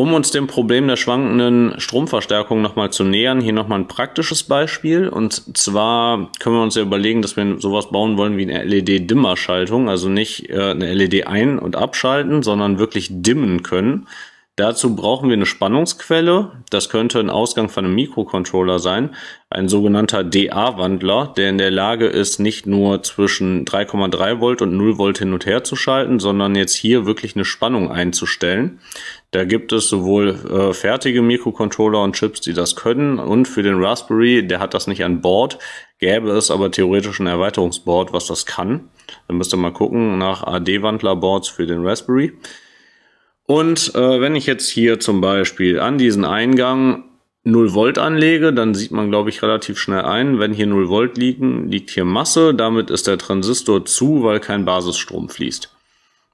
Um uns dem Problem der schwankenden Stromverstärkung nochmal zu nähern, hier nochmal ein praktisches Beispiel. Und zwar können wir uns ja überlegen, dass wir sowas bauen wollen wie eine LED-Dimmerschaltung. Also nicht äh, eine LED ein- und abschalten, sondern wirklich dimmen können. Dazu brauchen wir eine Spannungsquelle. Das könnte ein Ausgang von einem Mikrocontroller sein. Ein sogenannter DA-Wandler, der in der Lage ist, nicht nur zwischen 3,3 Volt und 0 Volt hin und her zu schalten, sondern jetzt hier wirklich eine Spannung einzustellen. Da gibt es sowohl äh, fertige Mikrocontroller und Chips, die das können. Und für den Raspberry, der hat das nicht an Bord, gäbe es aber theoretisch ein Erweiterungsboard, was das kann. Dann müsst ihr mal gucken nach AD-Wandler-Boards für den Raspberry. Und äh, wenn ich jetzt hier zum Beispiel an diesen Eingang 0 Volt anlege, dann sieht man, glaube ich, relativ schnell ein, wenn hier 0 Volt liegen, liegt hier Masse, damit ist der Transistor zu, weil kein Basisstrom fließt.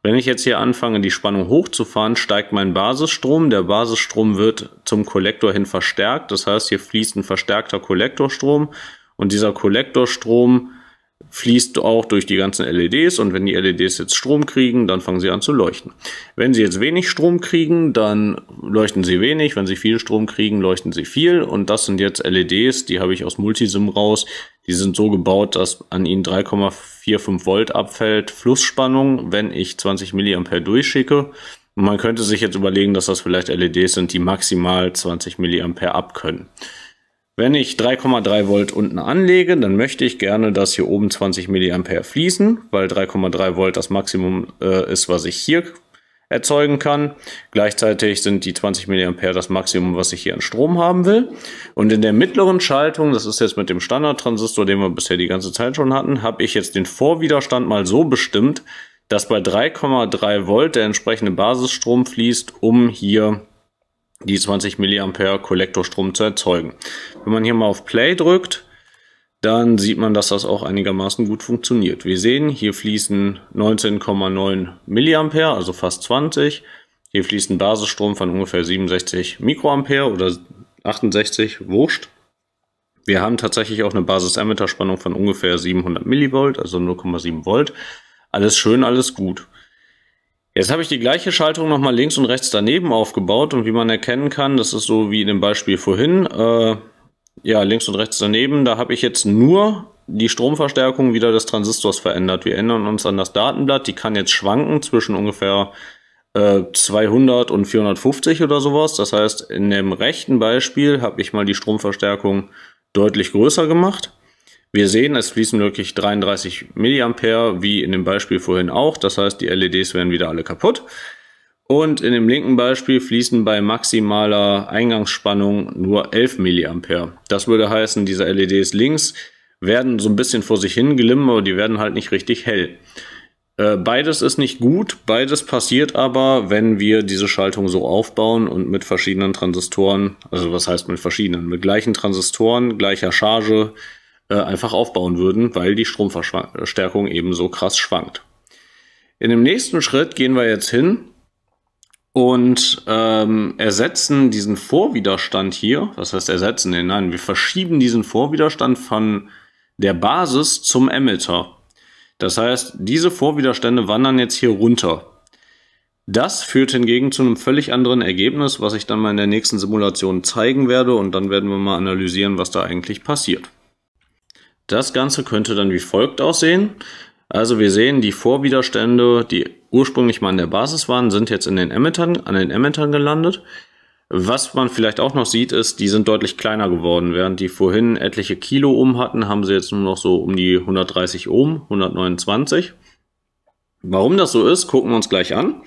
Wenn ich jetzt hier anfange, die Spannung hochzufahren, steigt mein Basisstrom. Der Basisstrom wird zum Kollektor hin verstärkt. Das heißt, hier fließt ein verstärkter Kollektorstrom. Und dieser Kollektorstrom fließt auch durch die ganzen LEDs und wenn die LEDs jetzt Strom kriegen, dann fangen sie an zu leuchten. Wenn sie jetzt wenig Strom kriegen, dann leuchten sie wenig. Wenn sie viel Strom kriegen, leuchten sie viel. Und das sind jetzt LEDs, die habe ich aus Multisim raus. Die sind so gebaut, dass an ihnen 3,45 Volt abfällt, Flussspannung, wenn ich 20 mA durchschicke. Und man könnte sich jetzt überlegen, dass das vielleicht LEDs sind, die maximal 20 mA abkönnen. können. Wenn ich 3,3 Volt unten anlege, dann möchte ich gerne, dass hier oben 20 mA fließen, weil 3,3 Volt das Maximum äh, ist, was ich hier erzeugen kann. Gleichzeitig sind die 20 mA das Maximum, was ich hier an Strom haben will. Und in der mittleren Schaltung, das ist jetzt mit dem Standardtransistor, den wir bisher die ganze Zeit schon hatten, habe ich jetzt den Vorwiderstand mal so bestimmt, dass bei 3,3 Volt der entsprechende Basisstrom fließt, um hier die 20 mA Kollektorstrom zu erzeugen. Wenn man hier mal auf Play drückt, dann sieht man, dass das auch einigermaßen gut funktioniert. Wir sehen, hier fließen 19,9 Milliampere, also fast 20. Hier fließt ein Basisstrom von ungefähr 67 Mikroampere oder 68, wurscht. Wir haben tatsächlich auch eine Basis-Ammeter-Spannung von ungefähr 700 Millivolt, also 0,7 Volt. Alles schön, alles gut. Jetzt habe ich die gleiche Schaltung nochmal links und rechts daneben aufgebaut und wie man erkennen kann, das ist so wie in dem Beispiel vorhin, äh, ja, links und rechts daneben, da habe ich jetzt nur die Stromverstärkung wieder des Transistors verändert. Wir ändern uns an das Datenblatt, die kann jetzt schwanken zwischen ungefähr äh, 200 und 450 oder sowas. Das heißt, in dem rechten Beispiel habe ich mal die Stromverstärkung deutlich größer gemacht wir sehen, es fließen wirklich 33 mA, wie in dem Beispiel vorhin auch. Das heißt, die LEDs werden wieder alle kaputt. Und in dem linken Beispiel fließen bei maximaler Eingangsspannung nur 11 mA. Das würde heißen, diese LEDs links werden so ein bisschen vor sich hin glimmen, aber die werden halt nicht richtig hell. Äh, beides ist nicht gut, beides passiert aber, wenn wir diese Schaltung so aufbauen und mit verschiedenen Transistoren, also was heißt mit verschiedenen, mit gleichen Transistoren, gleicher Charge, äh, einfach aufbauen würden, weil die Stromverstärkung äh, eben so krass schwankt. In dem nächsten Schritt gehen wir jetzt hin und ähm, ersetzen diesen Vorwiderstand hier. Was heißt ersetzen? Den? Nein, wir verschieben diesen Vorwiderstand von der Basis zum Emitter. Das heißt, diese Vorwiderstände wandern jetzt hier runter. Das führt hingegen zu einem völlig anderen Ergebnis, was ich dann mal in der nächsten Simulation zeigen werde und dann werden wir mal analysieren, was da eigentlich passiert. Das Ganze könnte dann wie folgt aussehen. Also wir sehen, die Vorwiderstände, die ursprünglich mal an der Basis waren, sind jetzt in den Emittern, an den Emittern gelandet. Was man vielleicht auch noch sieht, ist, die sind deutlich kleiner geworden. Während die vorhin etliche Kilo Ohm hatten, haben sie jetzt nur noch so um die 130 Ohm, 129. Warum das so ist, gucken wir uns gleich an.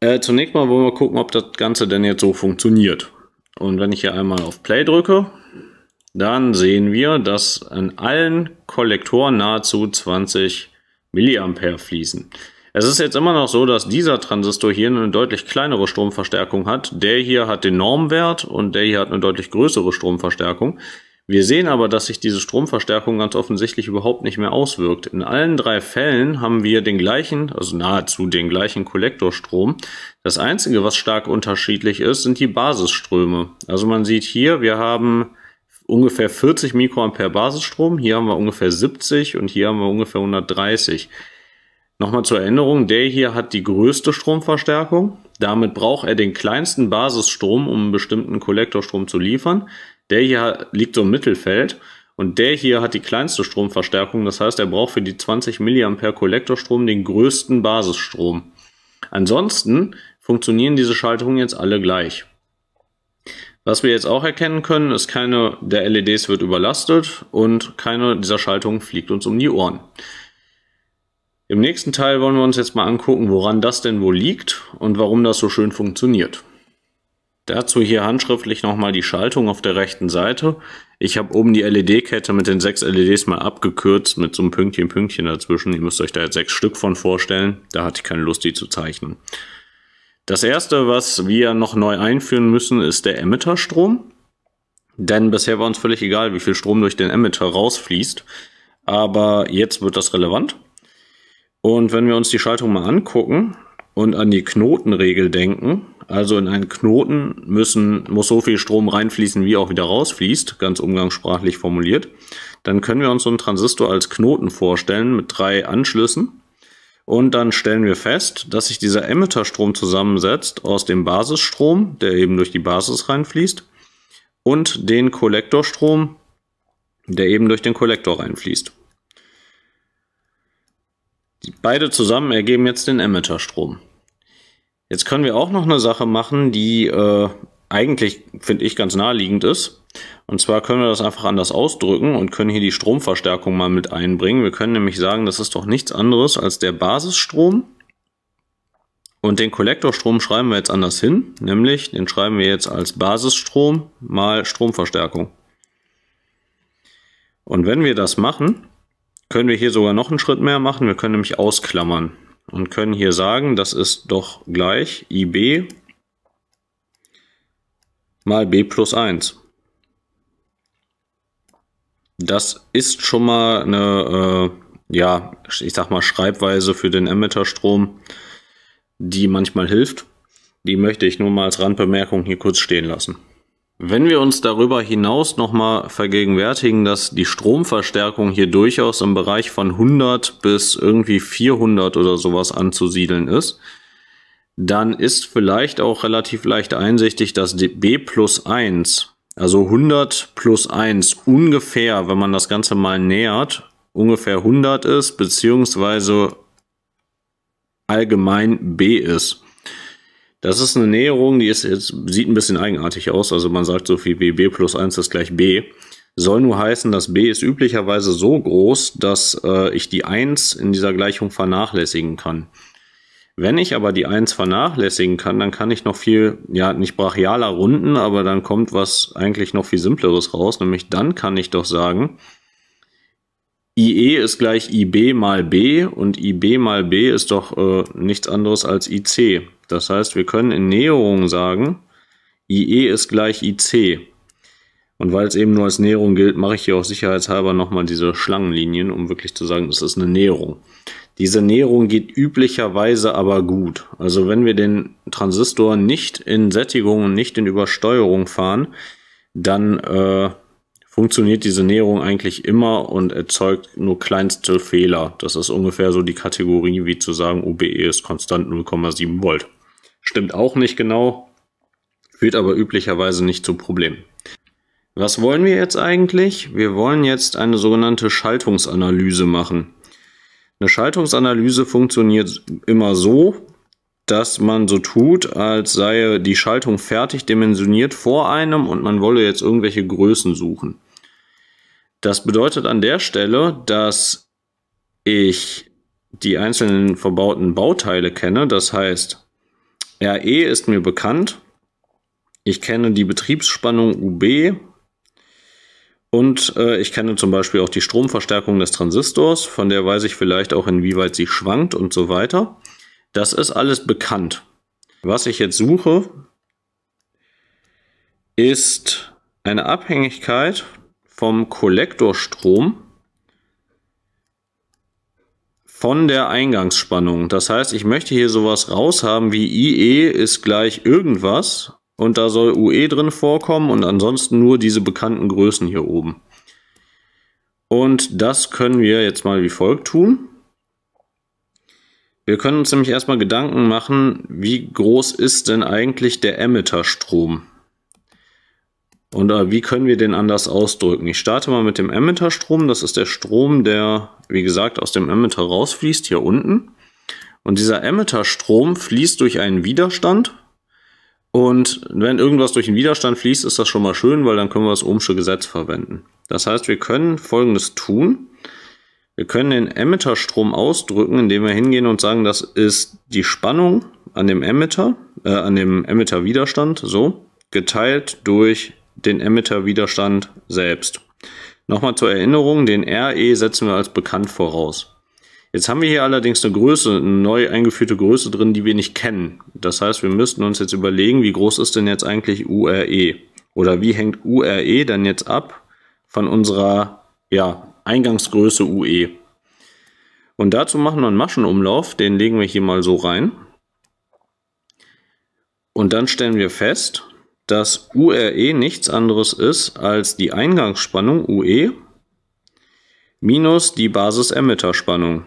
Äh, zunächst mal wollen wir gucken, ob das Ganze denn jetzt so funktioniert. Und wenn ich hier einmal auf Play drücke, dann sehen wir, dass an allen Kollektoren nahezu 20 mA fließen. Es ist jetzt immer noch so, dass dieser Transistor hier eine deutlich kleinere Stromverstärkung hat. Der hier hat den Normwert und der hier hat eine deutlich größere Stromverstärkung. Wir sehen aber, dass sich diese Stromverstärkung ganz offensichtlich überhaupt nicht mehr auswirkt. In allen drei Fällen haben wir den gleichen, also nahezu den gleichen Kollektorstrom. Das Einzige, was stark unterschiedlich ist, sind die Basisströme. Also man sieht hier, wir haben ungefähr 40 Mikroampere Basisstrom, hier haben wir ungefähr 70 und hier haben wir ungefähr 130. Nochmal zur Erinnerung, der hier hat die größte Stromverstärkung. Damit braucht er den kleinsten Basisstrom, um einen bestimmten Kollektorstrom zu liefern. Der hier liegt so im Mittelfeld und der hier hat die kleinste Stromverstärkung. Das heißt, er braucht für die 20 mA Kollektorstrom den größten Basisstrom. Ansonsten funktionieren diese Schaltungen jetzt alle gleich. Was wir jetzt auch erkennen können, ist, keine der LEDs wird überlastet und keine dieser Schaltungen fliegt uns um die Ohren. Im nächsten Teil wollen wir uns jetzt mal angucken, woran das denn wohl liegt und warum das so schön funktioniert. Dazu hier handschriftlich nochmal die Schaltung auf der rechten Seite. Ich habe oben die LED-Kette mit den sechs LEDs mal abgekürzt mit so einem Pünktchen, Pünktchen dazwischen. Ihr müsst euch da jetzt sechs Stück von vorstellen. Da hatte ich keine Lust, die zu zeichnen. Das erste, was wir noch neu einführen müssen, ist der Emitterstrom. Denn bisher war uns völlig egal, wie viel Strom durch den Emitter rausfließt. Aber jetzt wird das relevant. Und wenn wir uns die Schaltung mal angucken und an die Knotenregel denken, also in einen Knoten müssen, muss so viel Strom reinfließen, wie auch wieder rausfließt, ganz umgangssprachlich formuliert, dann können wir uns so einen Transistor als Knoten vorstellen mit drei Anschlüssen. Und dann stellen wir fest, dass sich dieser Emitterstrom zusammensetzt aus dem Basisstrom, der eben durch die Basis reinfließt, und den Kollektorstrom, der eben durch den Kollektor reinfließt. beide zusammen ergeben jetzt den Emitterstrom. Jetzt können wir auch noch eine Sache machen, die äh, eigentlich, finde ich, ganz naheliegend ist. Und zwar können wir das einfach anders ausdrücken und können hier die Stromverstärkung mal mit einbringen. Wir können nämlich sagen, das ist doch nichts anderes als der Basisstrom. Und den Kollektorstrom schreiben wir jetzt anders hin, nämlich den schreiben wir jetzt als Basisstrom mal Stromverstärkung. Und wenn wir das machen, können wir hier sogar noch einen Schritt mehr machen. Wir können nämlich ausklammern und können hier sagen, das ist doch gleich IB mal B plus 1. Das ist schon mal eine, äh, ja, ich sag mal, Schreibweise für den Emitterstrom, die manchmal hilft. Die möchte ich nur mal als Randbemerkung hier kurz stehen lassen. Wenn wir uns darüber hinaus nochmal vergegenwärtigen, dass die Stromverstärkung hier durchaus im Bereich von 100 bis irgendwie 400 oder sowas anzusiedeln ist, dann ist vielleicht auch relativ leicht einsichtig, dass B plus 1 also 100 plus 1 ungefähr, wenn man das Ganze mal nähert, ungefähr 100 ist, beziehungsweise allgemein B ist. Das ist eine Näherung, die ist jetzt, sieht ein bisschen eigenartig aus. Also man sagt so viel wie B plus 1 ist gleich B. Soll nur heißen, dass B ist üblicherweise so groß, dass äh, ich die 1 in dieser Gleichung vernachlässigen kann. Wenn ich aber die 1 vernachlässigen kann, dann kann ich noch viel, ja, nicht brachialer runden, aber dann kommt was eigentlich noch viel simpleres raus, nämlich dann kann ich doch sagen, IE ist gleich IB mal B und IB mal B ist doch äh, nichts anderes als IC. Das heißt, wir können in Näherung sagen, IE ist gleich IC. Und weil es eben nur als Näherung gilt, mache ich hier auch sicherheitshalber nochmal diese Schlangenlinien, um wirklich zu sagen, das ist eine Näherung. Diese Näherung geht üblicherweise aber gut. Also wenn wir den Transistor nicht in Sättigung und nicht in Übersteuerung fahren, dann äh, funktioniert diese Näherung eigentlich immer und erzeugt nur kleinste Fehler. Das ist ungefähr so die Kategorie, wie zu sagen, UBE ist konstant 0,7 Volt. Stimmt auch nicht genau, führt aber üblicherweise nicht zu Problemen. Was wollen wir jetzt eigentlich? Wir wollen jetzt eine sogenannte Schaltungsanalyse machen. Eine Schaltungsanalyse funktioniert immer so, dass man so tut, als sei die Schaltung fertig dimensioniert vor einem und man wolle jetzt irgendwelche Größen suchen. Das bedeutet an der Stelle, dass ich die einzelnen verbauten Bauteile kenne. Das heißt, RE ist mir bekannt. Ich kenne die Betriebsspannung UB, und äh, ich kenne zum Beispiel auch die Stromverstärkung des Transistors, von der weiß ich vielleicht auch, inwieweit sie schwankt und so weiter. Das ist alles bekannt. Was ich jetzt suche, ist eine Abhängigkeit vom Kollektorstrom von der Eingangsspannung. Das heißt, ich möchte hier sowas raushaben wie IE ist gleich irgendwas und da soll UE drin vorkommen und ansonsten nur diese bekannten Größen hier oben. Und das können wir jetzt mal wie folgt tun. Wir können uns nämlich erstmal Gedanken machen, wie groß ist denn eigentlich der Emitterstrom? Und äh, wie können wir den anders ausdrücken? Ich starte mal mit dem Emitterstrom. Das ist der Strom, der, wie gesagt, aus dem Emitter rausfließt, hier unten. Und dieser Emitterstrom fließt durch einen Widerstand und wenn irgendwas durch den Widerstand fließt, ist das schon mal schön, weil dann können wir das Ohmsche Gesetz verwenden. Das heißt, wir können Folgendes tun. Wir können den Emitterstrom ausdrücken, indem wir hingehen und sagen, das ist die Spannung an dem Emitter, äh, an dem Emitterwiderstand, so, geteilt durch den Emitterwiderstand selbst. Nochmal zur Erinnerung, den RE setzen wir als bekannt voraus. Jetzt haben wir hier allerdings eine Größe, eine neu eingeführte Größe drin, die wir nicht kennen. Das heißt, wir müssten uns jetzt überlegen, wie groß ist denn jetzt eigentlich URE? Oder wie hängt URE dann jetzt ab von unserer ja, Eingangsgröße UE? Und dazu machen wir einen Maschenumlauf, den legen wir hier mal so rein. Und dann stellen wir fest, dass URE nichts anderes ist als die Eingangsspannung UE minus die Basis-Emitter-Spannung.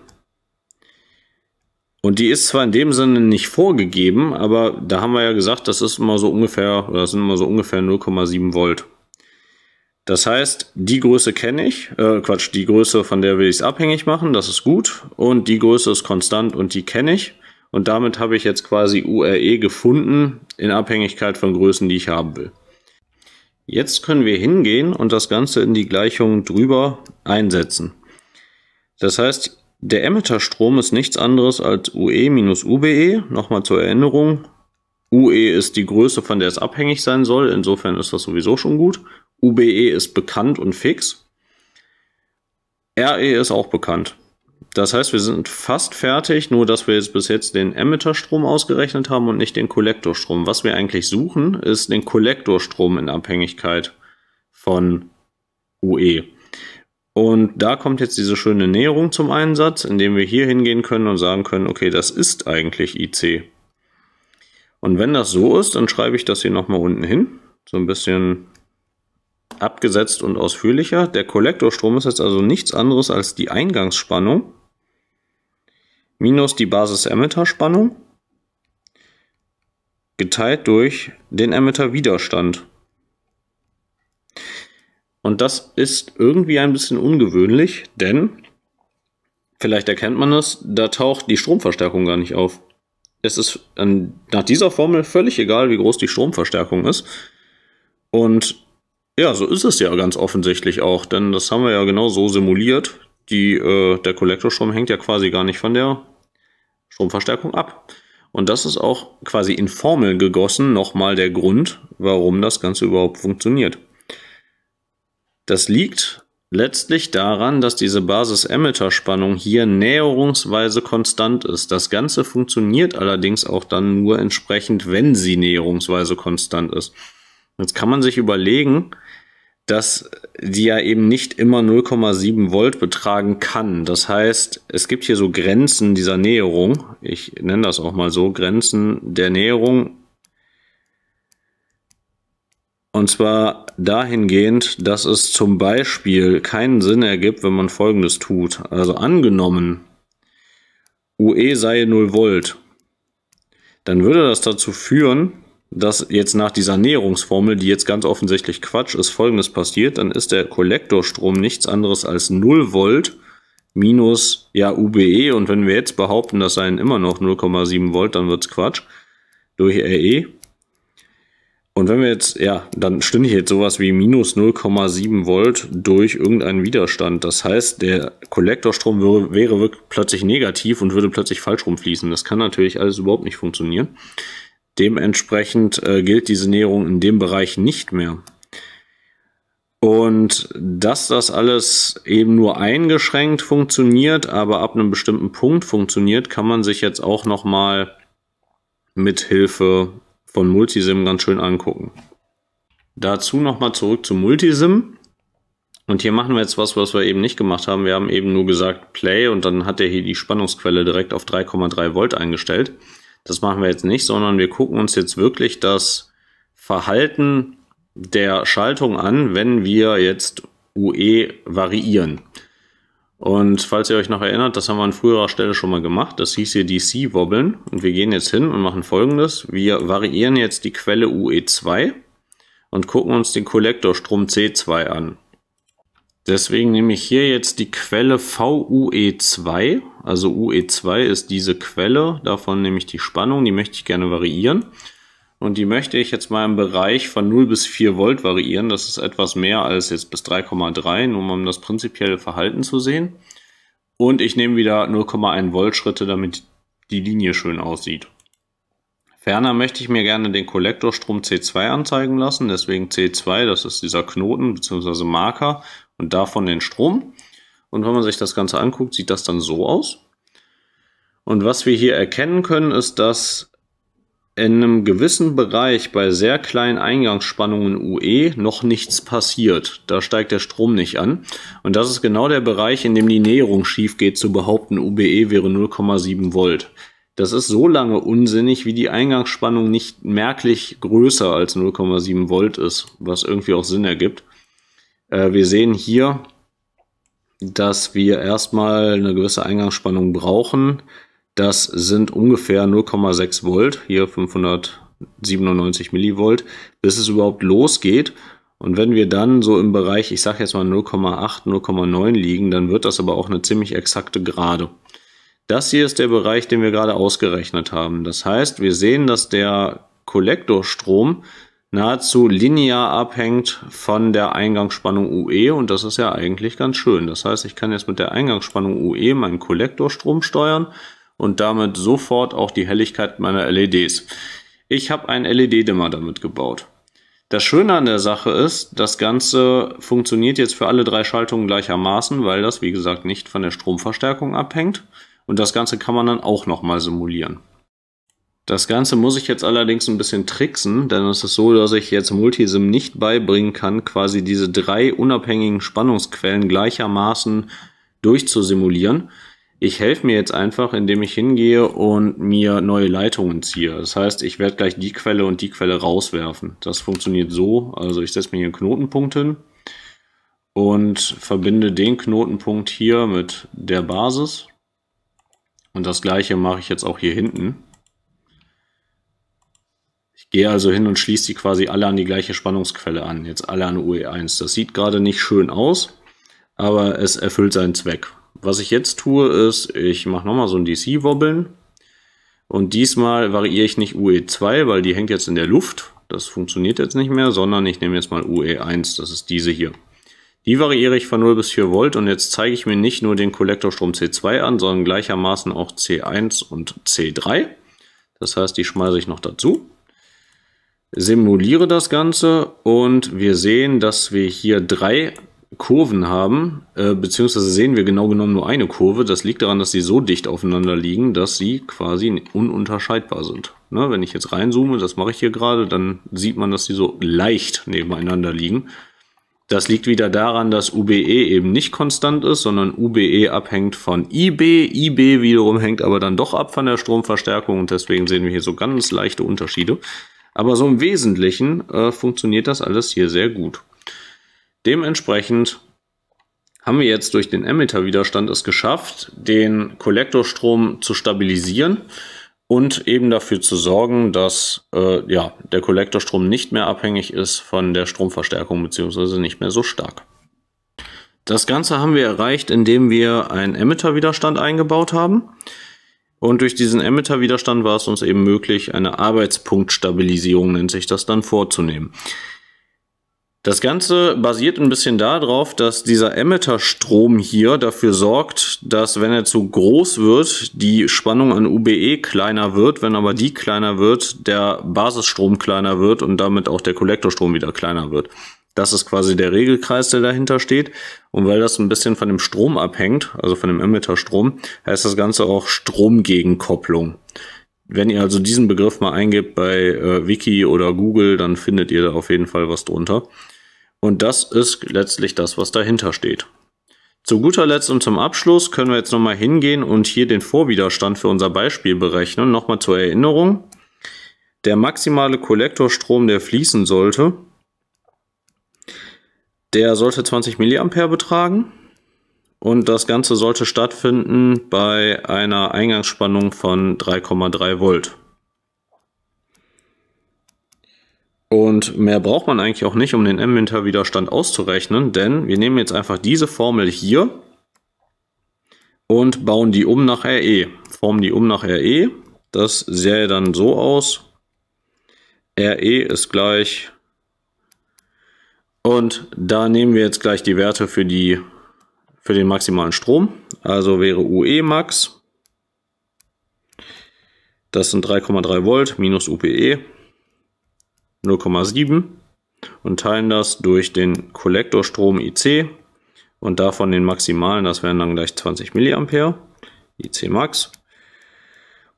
Und die ist zwar in dem Sinne nicht vorgegeben, aber da haben wir ja gesagt, das ist immer so ungefähr, das sind immer so ungefähr 0,7 Volt. Das heißt, die Größe kenne ich, äh, Quatsch, die Größe, von der will ich es abhängig machen, das ist gut. Und die Größe ist konstant und die kenne ich. Und damit habe ich jetzt quasi URE gefunden in Abhängigkeit von Größen, die ich haben will. Jetzt können wir hingehen und das Ganze in die Gleichung drüber einsetzen. Das heißt, der Emitterstrom ist nichts anderes als UE minus UBE. Nochmal zur Erinnerung. UE ist die Größe, von der es abhängig sein soll. Insofern ist das sowieso schon gut. UBE ist bekannt und fix. RE ist auch bekannt. Das heißt, wir sind fast fertig, nur dass wir jetzt bis jetzt den Emitterstrom ausgerechnet haben und nicht den Kollektorstrom. Was wir eigentlich suchen, ist den Kollektorstrom in Abhängigkeit von UE. Und da kommt jetzt diese schöne Näherung zum Einsatz, indem wir hier hingehen können und sagen können, okay, das ist eigentlich IC. Und wenn das so ist, dann schreibe ich das hier nochmal unten hin. So ein bisschen abgesetzt und ausführlicher. Der Kollektorstrom ist jetzt also nichts anderes als die Eingangsspannung minus die Basis-Emitter-Spannung geteilt durch den Emitter-Widerstand. Und das ist irgendwie ein bisschen ungewöhnlich, denn, vielleicht erkennt man es, da taucht die Stromverstärkung gar nicht auf. Es ist nach dieser Formel völlig egal, wie groß die Stromverstärkung ist. Und ja, so ist es ja ganz offensichtlich auch, denn das haben wir ja genau so simuliert. Die, äh, der Kollektorstrom hängt ja quasi gar nicht von der Stromverstärkung ab. Und das ist auch quasi in Formeln gegossen nochmal der Grund, warum das Ganze überhaupt funktioniert. Das liegt letztlich daran, dass diese Basis-Emitter-Spannung hier näherungsweise konstant ist. Das Ganze funktioniert allerdings auch dann nur entsprechend, wenn sie näherungsweise konstant ist. Jetzt kann man sich überlegen, dass die ja eben nicht immer 0,7 Volt betragen kann. Das heißt, es gibt hier so Grenzen dieser Näherung. Ich nenne das auch mal so, Grenzen der Näherung, und zwar dahingehend, dass es zum Beispiel keinen Sinn ergibt, wenn man Folgendes tut. Also angenommen, UE sei 0 Volt, dann würde das dazu führen, dass jetzt nach dieser Näherungsformel, die jetzt ganz offensichtlich Quatsch ist, Folgendes passiert. Dann ist der Kollektorstrom nichts anderes als 0 Volt minus ja UBE. Und wenn wir jetzt behaupten, das seien immer noch 0,7 Volt, dann wird's Quatsch durch RE. Und wenn wir jetzt, ja, dann stünde ich jetzt sowas wie minus 0,7 Volt durch irgendeinen Widerstand. Das heißt, der Kollektorstrom wäre, wäre wirklich plötzlich negativ und würde plötzlich falsch rumfließen. Das kann natürlich alles überhaupt nicht funktionieren. Dementsprechend äh, gilt diese Näherung in dem Bereich nicht mehr. Und dass das alles eben nur eingeschränkt funktioniert, aber ab einem bestimmten Punkt funktioniert, kann man sich jetzt auch nochmal mit Hilfe von Multisim ganz schön angucken. Dazu nochmal zurück zu Multisim. Und hier machen wir jetzt was, was wir eben nicht gemacht haben. Wir haben eben nur gesagt Play und dann hat er hier die Spannungsquelle direkt auf 3,3 Volt eingestellt. Das machen wir jetzt nicht, sondern wir gucken uns jetzt wirklich das Verhalten der Schaltung an, wenn wir jetzt UE variieren. Und falls ihr euch noch erinnert, das haben wir an früherer Stelle schon mal gemacht. Das hieß hier DC wobbeln. Und wir gehen jetzt hin und machen folgendes. Wir variieren jetzt die Quelle UE2 und gucken uns den Kollektor Strom C2 an. Deswegen nehme ich hier jetzt die Quelle VUE2. Also UE2 ist diese Quelle. Davon nehme ich die Spannung. Die möchte ich gerne variieren. Und die möchte ich jetzt mal im Bereich von 0 bis 4 Volt variieren. Das ist etwas mehr als jetzt bis 3,3, nur um das prinzipielle Verhalten zu sehen. Und ich nehme wieder 0,1 Volt Schritte, damit die Linie schön aussieht. Ferner möchte ich mir gerne den Kollektorstrom C2 anzeigen lassen. Deswegen C2, das ist dieser Knoten bzw. Marker und davon den Strom. Und wenn man sich das Ganze anguckt, sieht das dann so aus. Und was wir hier erkennen können, ist, dass in einem gewissen Bereich bei sehr kleinen Eingangsspannungen UE noch nichts passiert. Da steigt der Strom nicht an. Und das ist genau der Bereich, in dem die Näherung schief geht, zu behaupten, UBE wäre 0,7 Volt. Das ist so lange unsinnig, wie die Eingangsspannung nicht merklich größer als 0,7 Volt ist, was irgendwie auch Sinn ergibt. Äh, wir sehen hier, dass wir erstmal eine gewisse Eingangsspannung brauchen das sind ungefähr 0,6 Volt, hier 597 Millivolt, bis es überhaupt losgeht. Und wenn wir dann so im Bereich, ich sage jetzt mal 0,8, 0,9 liegen, dann wird das aber auch eine ziemlich exakte Gerade. Das hier ist der Bereich, den wir gerade ausgerechnet haben. Das heißt, wir sehen, dass der Kollektorstrom nahezu linear abhängt von der Eingangsspannung UE und das ist ja eigentlich ganz schön. Das heißt, ich kann jetzt mit der Eingangsspannung UE meinen Kollektorstrom steuern und damit sofort auch die Helligkeit meiner LEDs. Ich habe einen LED-Dimmer damit gebaut. Das Schöne an der Sache ist, das Ganze funktioniert jetzt für alle drei Schaltungen gleichermaßen, weil das, wie gesagt, nicht von der Stromverstärkung abhängt. Und das Ganze kann man dann auch nochmal simulieren. Das Ganze muss ich jetzt allerdings ein bisschen tricksen, denn es ist so, dass ich jetzt Multisim nicht beibringen kann, quasi diese drei unabhängigen Spannungsquellen gleichermaßen durchzusimulieren ich helfe mir jetzt einfach, indem ich hingehe und mir neue Leitungen ziehe. Das heißt, ich werde gleich die Quelle und die Quelle rauswerfen. Das funktioniert so. Also ich setze mir hier einen Knotenpunkt hin und verbinde den Knotenpunkt hier mit der Basis. Und das gleiche mache ich jetzt auch hier hinten. Ich gehe also hin und schließe die quasi alle an die gleiche Spannungsquelle an. Jetzt alle an UE1. Das sieht gerade nicht schön aus, aber es erfüllt seinen Zweck. Was ich jetzt tue, ist, ich mache nochmal so ein DC-Wobbeln. Und diesmal variiere ich nicht UE2, weil die hängt jetzt in der Luft. Das funktioniert jetzt nicht mehr, sondern ich nehme jetzt mal UE1, das ist diese hier. Die variiere ich von 0 bis 4 Volt und jetzt zeige ich mir nicht nur den Kollektorstrom C2 an, sondern gleichermaßen auch C1 und C3. Das heißt, die schmeiße ich noch dazu. Simuliere das Ganze und wir sehen, dass wir hier drei Kurven haben, äh, beziehungsweise sehen wir genau genommen nur eine Kurve. Das liegt daran, dass sie so dicht aufeinander liegen, dass sie quasi ununterscheidbar sind. Ne? Wenn ich jetzt reinzoome, das mache ich hier gerade, dann sieht man, dass sie so leicht nebeneinander liegen. Das liegt wieder daran, dass UBE eben nicht konstant ist, sondern UBE abhängt von IB. IB wiederum hängt aber dann doch ab von der Stromverstärkung und deswegen sehen wir hier so ganz leichte Unterschiede. Aber so im Wesentlichen äh, funktioniert das alles hier sehr gut. Dementsprechend haben wir jetzt durch den Emitterwiderstand es geschafft, den Kollektorstrom zu stabilisieren und eben dafür zu sorgen, dass äh, ja, der Kollektorstrom nicht mehr abhängig ist von der Stromverstärkung bzw. nicht mehr so stark. Das Ganze haben wir erreicht, indem wir einen Emitterwiderstand eingebaut haben. Und durch diesen Emitterwiderstand war es uns eben möglich, eine Arbeitspunktstabilisierung, nennt sich das dann, vorzunehmen. Das Ganze basiert ein bisschen darauf, dass dieser Emitterstrom hier dafür sorgt, dass wenn er zu groß wird, die Spannung an UBE kleiner wird. Wenn aber die kleiner wird, der Basisstrom kleiner wird und damit auch der Kollektorstrom wieder kleiner wird. Das ist quasi der Regelkreis, der dahinter steht. Und weil das ein bisschen von dem Strom abhängt, also von dem Emitterstrom, heißt das Ganze auch Stromgegenkopplung. Wenn ihr also diesen Begriff mal eingebt bei äh, Wiki oder Google, dann findet ihr da auf jeden Fall was drunter. Und das ist letztlich das, was dahinter steht. Zu guter Letzt und zum Abschluss können wir jetzt nochmal hingehen und hier den Vorwiderstand für unser Beispiel berechnen. Nochmal zur Erinnerung. Der maximale Kollektorstrom, der fließen sollte, der sollte 20 mA betragen. Und das Ganze sollte stattfinden bei einer Eingangsspannung von 3,3 Volt. Und mehr braucht man eigentlich auch nicht, um den m winter widerstand auszurechnen, denn wir nehmen jetzt einfach diese Formel hier und bauen die um nach RE. Formen die um nach RE. Das sähe dann so aus. RE ist gleich. Und da nehmen wir jetzt gleich die Werte für, die, für den maximalen Strom. Also wäre UE max. Das sind 3,3 Volt minus UPE 0,7 und teilen das durch den Kollektorstrom IC und davon den maximalen, das wären dann gleich 20 mA, IC Max.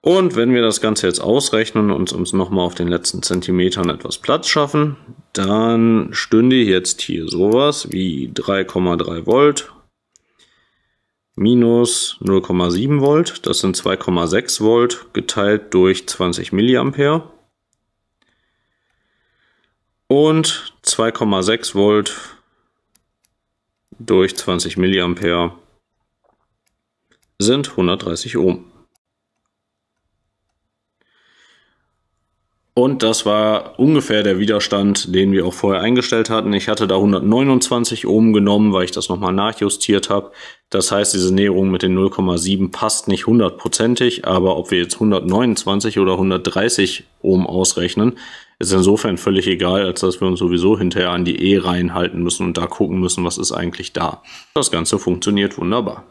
Und wenn wir das Ganze jetzt ausrechnen und uns nochmal auf den letzten Zentimetern etwas Platz schaffen, dann stünde jetzt hier sowas wie 3,3 Volt minus 0,7 Volt, das sind 2,6 Volt geteilt durch 20 Milliampere und 2,6 Volt durch 20 Milliampere sind 130 Ohm. Und das war ungefähr der Widerstand, den wir auch vorher eingestellt hatten. Ich hatte da 129 Ohm genommen, weil ich das nochmal nachjustiert habe. Das heißt, diese Näherung mit den 0,7 passt nicht hundertprozentig, aber ob wir jetzt 129 oder 130 Ohm ausrechnen, ist insofern völlig egal, als dass wir uns sowieso hinterher an die E reinhalten müssen und da gucken müssen, was ist eigentlich da. Das Ganze funktioniert wunderbar.